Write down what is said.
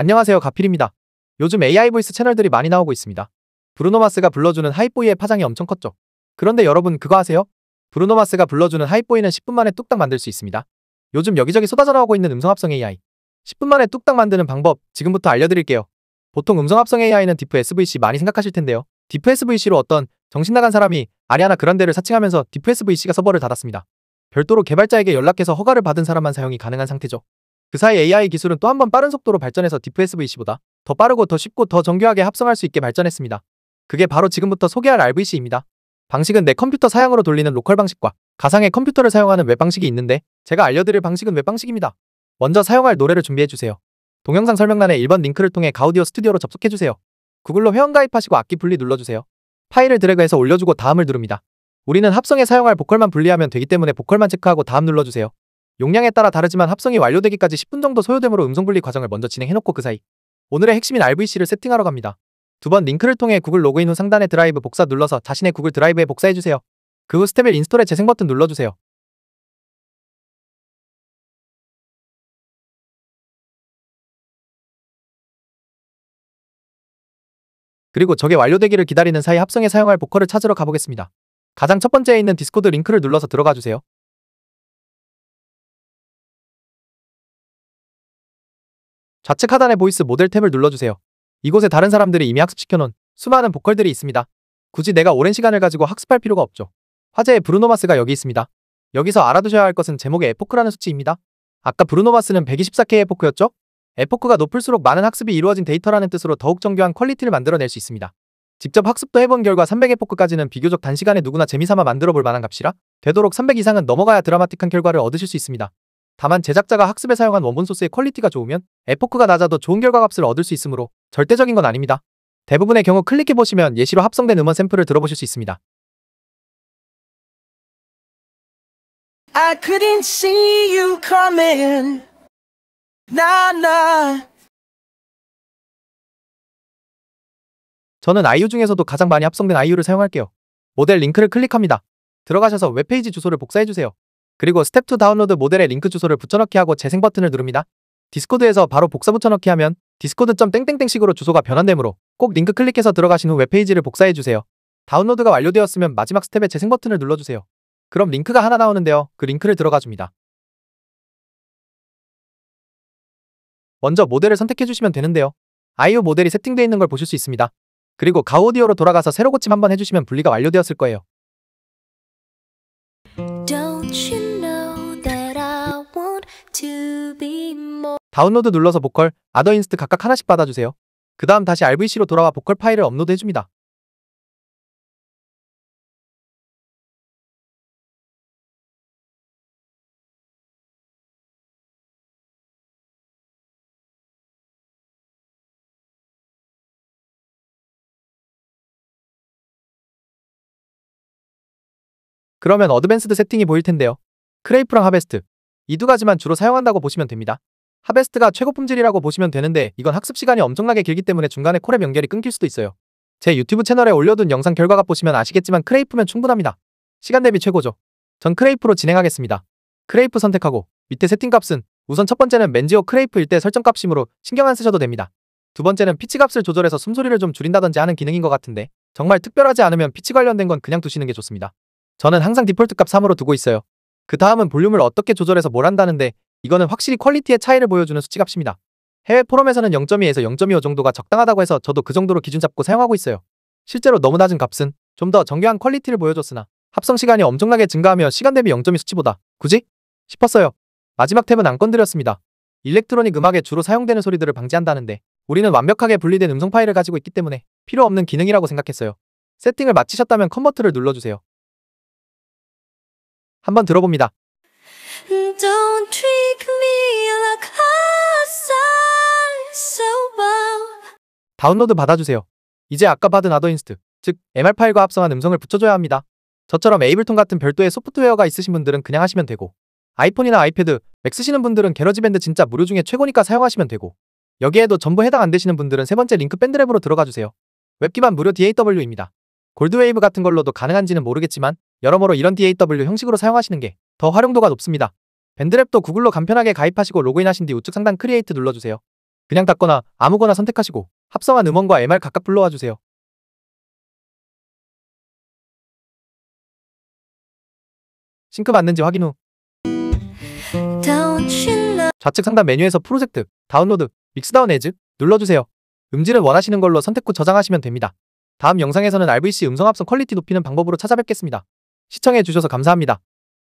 안녕하세요 가필입니다. 요즘 AI 보이스 채널들이 많이 나오고 있습니다. 브루노마스가 불러주는 하이보이의 파장이 엄청 컸죠. 그런데 여러분 그거 아세요? 브루노마스가 불러주는 하이보이는 10분 만에 뚝딱 만들 수 있습니다. 요즘 여기저기 쏟아져 나오고 있는 음성합성 AI 10분 만에 뚝딱 만드는 방법 지금부터 알려드릴게요. 보통 음성합성 AI는 디프 SVC 많이 생각하실 텐데요. 디프 SVC로 어떤 정신나간 사람이 아리아나 그란데를 사칭하면서 디프 SVC가 서버를 닫았습니다. 별도로 개발자에게 연락해서 허가를 받은 사람만 사용이 가능한 상태죠. 그 사이 AI 기술은 또 한 번 빠른 속도로 발전해서 DeepSVC보다 더 빠르고 더 쉽고 더 정교하게 합성할 수 있게 발전했습니다. 그게 바로 지금부터 소개할 RVC입니다. 방식은 내 컴퓨터 사양으로 돌리는 로컬 방식과 가상의 컴퓨터를 사용하는 웹 방식이 있는데 제가 알려드릴 방식은 웹 방식입니다. 먼저 사용할 노래를 준비해주세요. 동영상 설명란에 1번 링크를 통해 가우디오 그 스튜디오로 접속해주세요. 구글로 회원 가입하시고 악기 분리 눌러주세요. 파일을 드래그해서 올려주고 다음을 누릅니다. 우리는 합성에 사용할 보컬만 분리하면 되기 때문에 보컬만 체크하고 다음 눌러주세요. 용량에 따라 다르지만 합성이 완료되기까지 10분 정도 소요되므로 음성 분리 과정을 먼저 진행해놓고 그 사이 오늘의 핵심인 RVC를 세팅하러 갑니다. 두 번 링크를 통해 구글 로그인 후 상단의 드라이브 복사 눌러서 자신의 구글 드라이브에 복사해주세요. 그 후 스텝 1 인스톨의 재생 버튼 눌러주세요. 그리고 저게 완료되기를 기다리는 사이 합성에 사용할 보컬을 찾으러 가보겠습니다. 가장 첫 번째에 있는 디스코드 링크를 눌러서 들어가주세요. 좌측 하단의 보이스 모델 탭을 눌러주세요. 이곳에 다른 사람들이 이미 학습시켜놓은 수많은 보컬들이 있습니다. 굳이 내가 오랜 시간을 가지고 학습할 필요가 없죠. 화제의 브루노마스가 여기 있습니다. 여기서 알아두셔야 할 것은 제목의 에포크라는 수치입니다. 아까 브루노마스는 124K 에포크였죠? 에포크가 높을수록 많은 학습이 이루어진 데이터라는 뜻으로 더욱 정교한 퀄리티를 만들어낼 수 있습니다. 직접 학습도 해본 결과 300 에포크까지는 비교적 단시간에 누구나 재미삼아 만들어볼 만한 값이라 되도록 300 이상은 넘어가야 드라마틱한 결과를 얻으실 수 있습니다. 다만 제작자가 학습에 사용한 원본 소스의 퀄리티가 좋으면 에포크가 낮아도 좋은 결과값을 얻을 수 있으므로 절대적인 건 아닙니다. 대부분의 경우 클릭해보시면 예시로 합성된 음원 샘플을 들어보실 수 있습니다. I couldn't see you coming. Nah, nah. 저는 아이유 중에서도 가장 많이 합성된 아이유를 사용할게요. 모델 링크를 클릭합니다. 들어가셔서 웹페이지 주소를 복사해주세요. 그리고 스텝2 다운로드 모델의 링크 주소를 붙여넣기 하고 재생 버튼을 누릅니다. 디스코드에서 바로 복사 붙여넣기 하면 디스코드.땡땡땡 식으로 주소가 변환되므로 꼭 링크 클릭해서 들어가신 후 웹페이지를 복사해주세요. 다운로드가 완료되었으면 마지막 스텝의 재생 버튼을 눌러주세요. 그럼 링크가 하나 나오는데요. 그 링크를 들어가줍니다. 먼저 모델을 선택해주시면 되는데요. IO 모델이 세팅되어 있는 걸 보실 수 있습니다. 그리고 가오디오로 돌아가서 새로 고침 한번 해주시면 분리가 완료되었을 거예요. 다운로드 눌러서 보컬, 아더 인스트 각각 하나씩 받아주세요. 그 다음 다시 RVC로 돌아와 보컬 파일을 업로드 해줍니다. 그러면 어드밴스드 세팅이 보일 텐데요. 크레이프랑 하베스트, 이 두 가지만 주로 사용한다고 보시면 됩니다. 하베스트가 최고 품질이라고 보시면 되는데 이건 학습 시간이 엄청나게 길기 때문에 중간에 콜의 연결이 끊길 수도 있어요. 제 유튜브 채널에 올려둔 영상 결과값 보시면 아시겠지만 크레이프면 충분합니다. 시간 대비 최고죠. 전 크레이프로 진행하겠습니다. 크레이프 선택하고 밑에 세팅값은 우선 첫 번째는 맨지오 크레이프 일때 설정값이므로 신경 안 쓰셔도 됩니다. 두 번째는 피치 값을 조절해서 숨소리를 좀 줄인다든지 하는 기능인 것 같은데 정말 특별하지 않으면 피치 관련된 건 그냥 두시는 게 좋습니다. 저는 항상 디폴트 값 3으로 두고 있어요. 그 다음은 볼륨을 어떻게 조절해서 뭘 한다는데 이거는 확실히 퀄리티의 차이를 보여주는 수치값입니다. 해외 포럼에서는 0.2에서 0.25 정도가 적당하다고 해서 저도 그 정도로 기준 잡고 사용하고 있어요. 실제로 너무 낮은 값은 좀 더 정교한 퀄리티를 보여줬으나 합성 시간이 엄청나게 증가하며 시간 대비 0.2 수치보다 굳이? 싶었어요. 마지막 탭은 안 건드렸습니다. 일렉트로닉 음악에 주로 사용되는 소리들을 방지한다는데 우리는 완벽하게 분리된 음성 파일을 가지고 있기 때문에 필요 없는 기능이라고 생각했어요. 세팅을 마치셨다면 컨버트를 눌러주세요. 한번 들어봅니다. Don't treat me like I s o n d so well. 다운로드 받아주세요. 이제 아까 받은 아더인스트, 즉 MR 파일과 합성한 음성을 붙여줘야 합니다. 저처럼 에이블톤 같은 별도의 소프트웨어가 있으신 분들은 그냥 하시면 되고 아이폰이나 아이패드, 맥 쓰시는 분들은 게러지밴드 진짜 무료 중에 최고니까 사용하시면 되고 여기에도 전부 해당 안 되시는 분들은 세 번째 링크 밴드랩으로 들어가 주세요. 웹 기반 무료 DAW입니다. 골드웨이브 같은 걸로도 가능한지는 모르겠지만 여러모로 이런 DAW 형식으로 사용하시는 게더 활용도가 높습니다. 밴드랩도 구글로 간편하게 가입하시고 로그인하신 뒤 우측 상단 크리에이트 눌러주세요. 그냥 닫거나 아무거나 선택하시고 합성한 음원과 MR 각각 불러와 주세요. 싱크 맞는지 확인 후 좌측 상단 메뉴에서 프로젝트, 다운로드, 믹스다운 에즈 눌러주세요. 음질은 원하시는 걸로 선택 후 저장하시면 됩니다. 다음 영상에서는 RVC 음성 합성 퀄리티 높이는 방법으로 찾아뵙겠습니다. 시청해주셔서 감사합니다.